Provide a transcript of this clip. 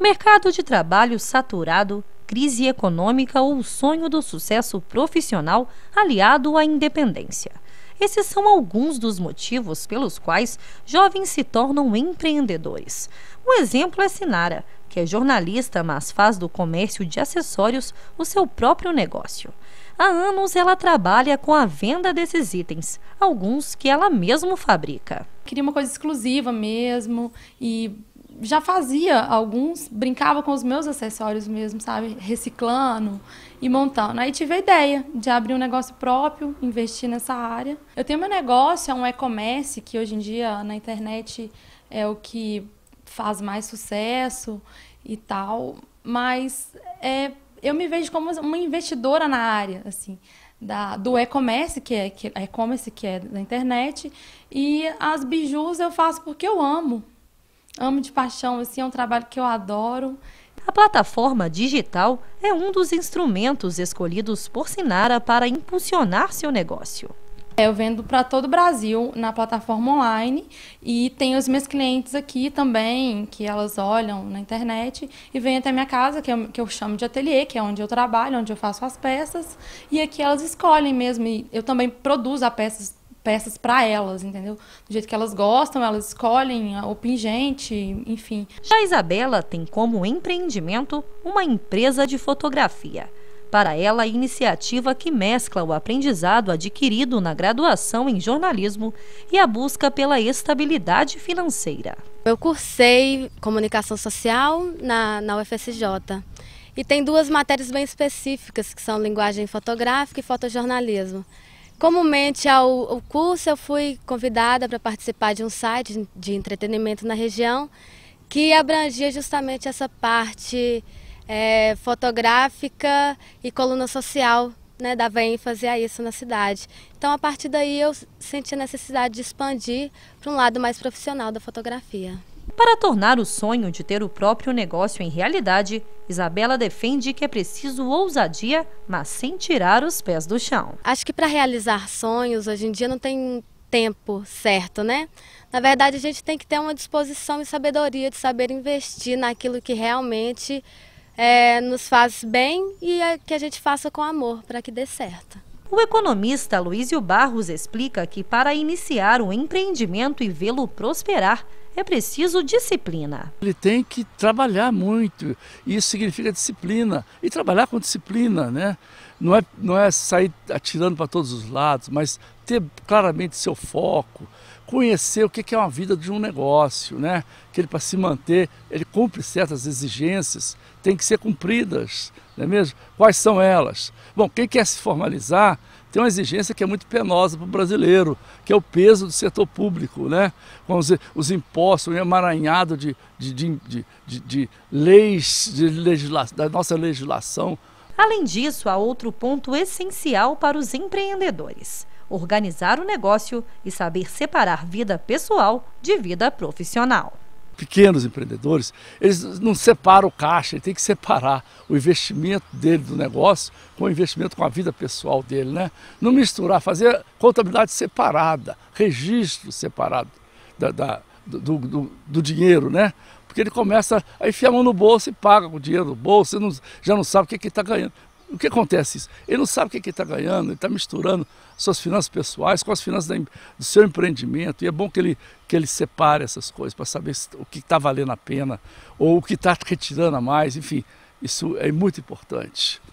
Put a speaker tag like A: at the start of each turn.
A: Mercado de trabalho saturado, crise econômica ou o sonho do sucesso profissional aliado à independência. Esses são alguns dos motivos pelos quais jovens se tornam empreendedores. Um exemplo é Sinara, que é jornalista, mas faz do comércio de acessórios o seu próprio negócio. Há anos ela trabalha com a venda desses itens, alguns que ela mesma fabrica.
B: Queria uma coisa exclusiva mesmo e já fazia alguns, brincava com os meus acessórios mesmo, sabe? Reciclando e montando. Aí tive a ideia de abrir um negócio próprio, investir nessa área. Eu tenho meu negócio, é um e-commerce, que hoje em dia na internet é o que faz mais sucesso e tal. Mas é, eu me vejo como uma investidora na área, assim. Da, do e-commerce, que é que, é, e-commerce que é da internet, e as bijus eu faço porque eu amo, amo de paixão, assim, é um trabalho que eu adoro.
A: A plataforma digital é um dos instrumentos escolhidos por Sinara para impulsionar seu negócio.
B: É, eu vendo para todo o Brasil na plataforma online e tenho os meus clientes aqui também, que elas olham na internet e vêm até minha casa, que eu, que eu chamo de ateliê, que é onde eu trabalho, onde eu faço as peças. E aqui elas escolhem mesmo. eu também produzo as peças peças para elas, entendeu? Do
A: jeito que elas gostam, elas escolhem o pingente, enfim. Já Isabela tem como empreendimento uma empresa de fotografia. Para ela, a iniciativa que mescla o aprendizado adquirido na graduação em jornalismo e a busca pela estabilidade financeira.
C: Eu cursei comunicação social na, na UFSJ. E tem duas matérias bem específicas, que são linguagem fotográfica e fotojornalismo. Comumente ao, ao curso eu fui convidada para participar de um site de entretenimento na região que abrangia justamente essa parte é, fotográfica e coluna social, né, dava ênfase a isso na cidade. Então a partir daí eu senti a necessidade de expandir para um lado mais profissional da fotografia.
A: Para tornar o sonho de ter o próprio negócio em realidade, Isabela defende que é preciso ousadia, mas sem tirar os pés do chão.
C: Acho que para realizar sonhos, hoje em dia não tem tempo certo, né? Na verdade, a gente tem que ter uma disposição e sabedoria de saber investir naquilo que realmente é, nos faz bem e é, que a gente faça com amor para que dê certo.
A: O economista Luísio Barros explica que para iniciar o empreendimento e vê-lo prosperar, é preciso disciplina.
D: Ele tem que trabalhar muito, isso significa disciplina. E trabalhar com disciplina, né? Não é, não é sair atirando para todos os lados, mas ter claramente seu foco, conhecer o que é uma vida de um negócio, né? Que ele, para se manter, ele cumpre certas exigências, tem que ser cumpridas, não é mesmo? Quais são elas? Bom, quem quer se formalizar tem uma exigência que é muito penosa para o brasileiro, que é o peso do setor público, né? Com os, os impostos, o emaranhado de, de, de, de, de leis de legisla, da nossa legislação.
A: Além disso, há outro ponto essencial para os empreendedores organizar o negócio e saber separar vida pessoal de vida profissional
D: pequenos empreendedores, eles não separam o caixa, ele tem que separar o investimento dele do negócio com o investimento com a vida pessoal dele, né? Não misturar, fazer contabilidade separada, registro separado da, da do, do, do, dinheiro, né? Porque ele começa a enfiar a mão no bolso e paga com o dinheiro do bolso, não, já não sabe o que, é que está ganhando. O que acontece isso? Ele não sabe o que, ele está ganhando, ele está misturando suas finanças pessoais com as finanças do seu empreendimento. E é bom que ele, que ele separe essas coisas para saber o que está valendo a pena ou o que está retirando a mais. Enfim, isso é muito importante.